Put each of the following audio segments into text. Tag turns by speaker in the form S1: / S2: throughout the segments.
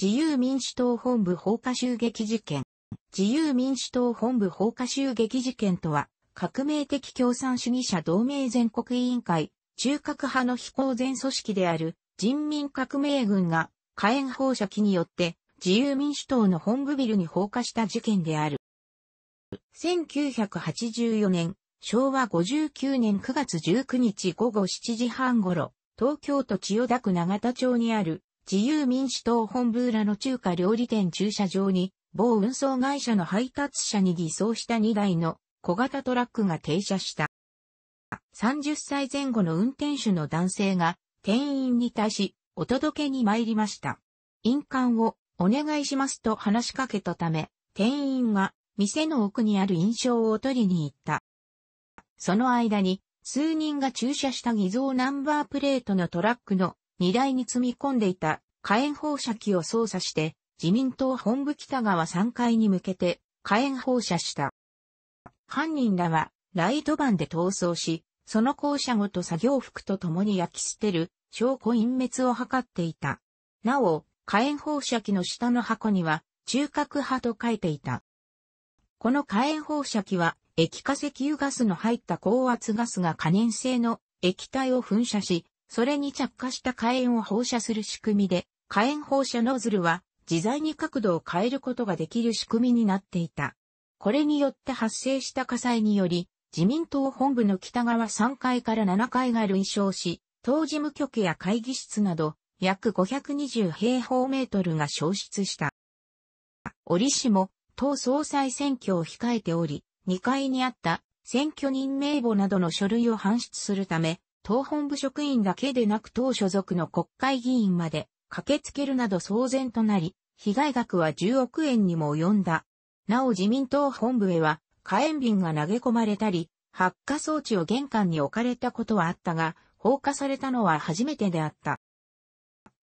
S1: 自由民主党本部放火襲撃事件。自由民主党本部放火襲撃事件とは、革命的共産主義者同盟全国委員会、中核派の非公然組織である人民革命軍が火炎放射器によって自由民主党の本部ビルに放火した事件である。1984年、昭和59年9月19日午後7時半頃、東京都千代田区永田町にある自由民主党本部裏の中華料理店駐車場に、某運送会社の配達車に偽装した2台の小型トラックが停車した。30歳前後の運転手の男性が店員に対しお届けに参りました。印鑑をお願いしますと話しかけたため、店員は店の奥にある印象を取りに行った。その間に数人が駐車した偽造ナンバープレートのトラックの荷台に積み込んでいた火炎放射器を操作して、自民党本部北側3階に向けて火炎放射した。犯人らはライトバンで逃走し、その校舎ごと作業服と共に焼き捨てる証拠隠滅を図っていた。なお、火炎放射器の下の箱には中核派と書いていた。この火炎放射器は液化石油ガスの入った高圧ガスが可燃性の液体を噴射し、それに着火した火炎を放射する仕組みで、火炎放射ノズルは自在に角度を変えることができる仕組みになっていた。これによって発生した火災により、自民党本部の北側3階から7階が類焼し、当事務局や会議室など、約520平方メートルが消失した。折しも、党総裁選挙を控えており、2階にあった選挙人名簿などの書類を搬出するため、党本部職員だけでなく党所属の国会議員まで駆けつけるなど騒然となり、被害額は10億円にも及んだ。なお自民党本部へは火炎瓶が投げ込まれたり、発火装置を玄関に置かれたことはあったが、放火されたのは初めてであった。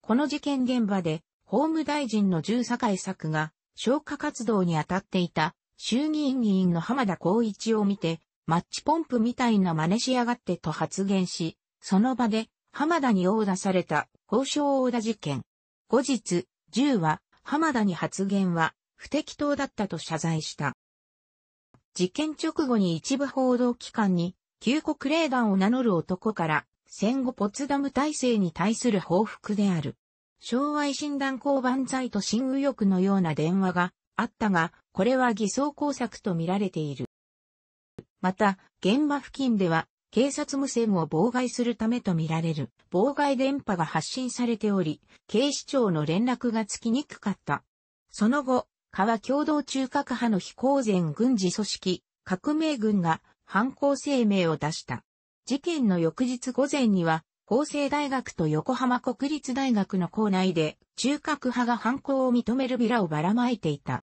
S1: この事件現場で、法務大臣の重坂作が消火活動に当たっていた衆議院議員の浜田光一を見て、マッチポンプみたいな真似しやがってと発言し、その場で浜田に殴打された交渉殴打事件。後日、銃は浜田に発言は不適当だったと謝罪した。事件直後に一部報道機関に、旧国霊団を名乗る男から、戦後ポツダム体制に対する報復である。昭和維新団交番罪と新右翼のような電話があったが、これは偽装工作とみられている。また、現場付近では、警察無線を妨害するためとみられる妨害電波が発信されており、警視庁の連絡がつきにくかった。その後、川共同中核派の非公然軍事組織、革命軍が犯行声明を出した。事件の翌日午前には、法政大学と横浜国立大学の校内で、中核派が犯行を認めるビラをばらまいていた。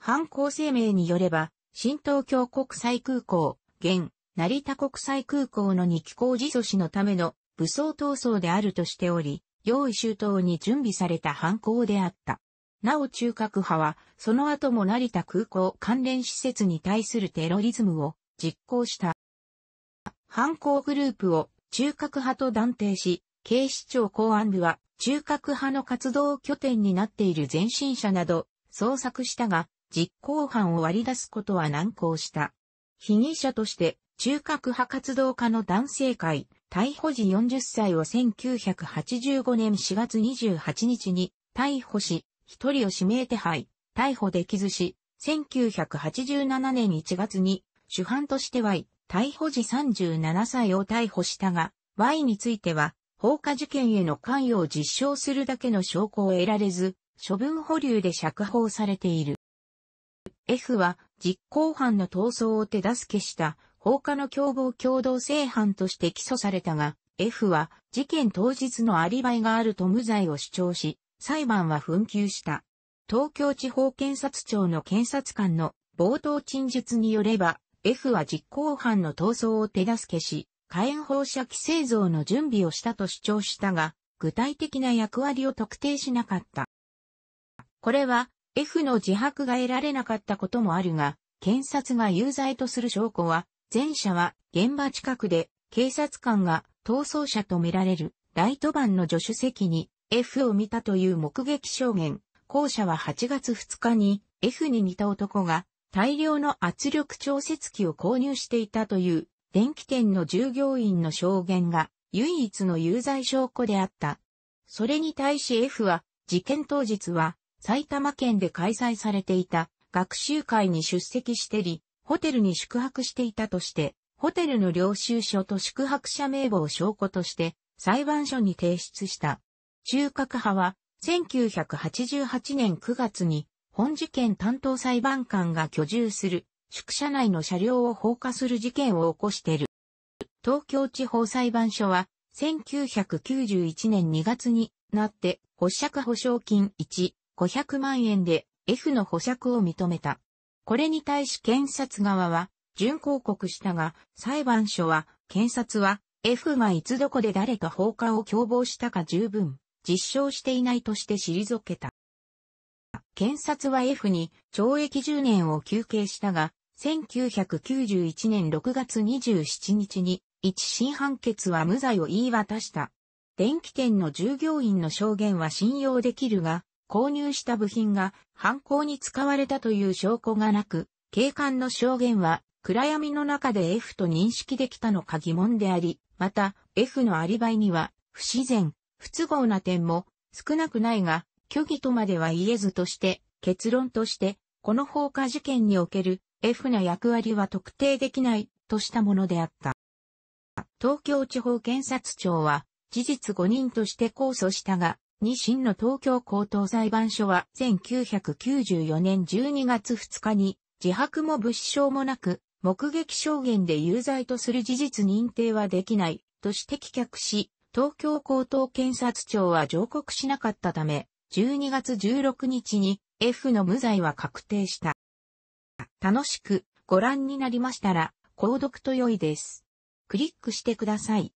S1: 犯行声明によれば、新東京国際空港、現、成田国際空港の二機構自阻止のための武装闘争であるとしており、用意周到に準備された犯行であった。なお中核派は、その後も成田空港関連施設に対するテロリズムを実行した。犯行グループを中核派と断定し、警視庁公安部は中核派の活動拠点になっている前進者など捜索したが、実行犯を割り出すことは難航した。被疑者として、中核派活動家の男性会、逮捕時40歳を1985年4月28日に逮捕し、一人を指名手配、逮捕できずし、1987年1月に主犯として Y、逮捕時37歳を逮捕したが、Y については、放火事件への関与を実証するだけの証拠を得られず、処分保留で釈放されている。F は実行犯の逃走を手助けした放火の共謀共同正犯として起訴されたが、F は事件当日のアリバイがあると無罪を主張し、裁判は紛糾した。東京地方検察庁の検察官の冒頭陳述によれば、F は実行犯の逃走を手助けし、火炎放射規制像の準備をしたと主張したが、具体的な役割を特定しなかった。これは F の自白が得られなかったこともあるが、検察が有罪とする証拠は、前者は現場近くで警察官が逃走者と見られるライトバンの助手席に F を見たという目撃証言。後者は8月2日に F に似た男が大量の圧力調節器を購入していたという電気店の従業員の証言が唯一の有罪証拠であった。それに対し F は事件当日は埼玉県で開催されていた学習会に出席してり、ホテルに宿泊していたとして、ホテルの領収書と宿泊者名簿を証拠として、裁判所に提出した。中核派は、1988年9月に、本事件担当裁判官が居住する、宿舎内の車両を放火する事件を起こしている。東京地方裁判所は、1991年2月になって、保釈保証金1、500万円で F の保釈を認めた。これに対し検察側は、準抗告したが、裁判所は、検察は、F がいつどこで誰か放火を共謀したか十分、実証していないとして退けた。検察は F に懲役10年を求刑したが、1991年6月27日に、一審判決は無罪を言い渡した。電気店の従業員の証言は信用できるが、購入した部品が犯行に使われたという証拠がなく、警官の証言は暗闇の中で F と認識できたのか疑問であり、また F のアリバイには不自然、不都合な点も少なくないが、虚偽とまでは言えずとして結論として、この放火事件における F な役割は特定できないとしたものであった。東京地方検察庁は事実5人として控訴したが、二審の東京高等裁判所は1994年12月2日に自白も物証もなく目撃証言で有罪とする事実認定はできないとして棄却し、東京高等検察庁は上告しなかったため、12月16日に F の無罪は確定した。楽しくご覧になりましたら、購読と良いです。クリックしてください。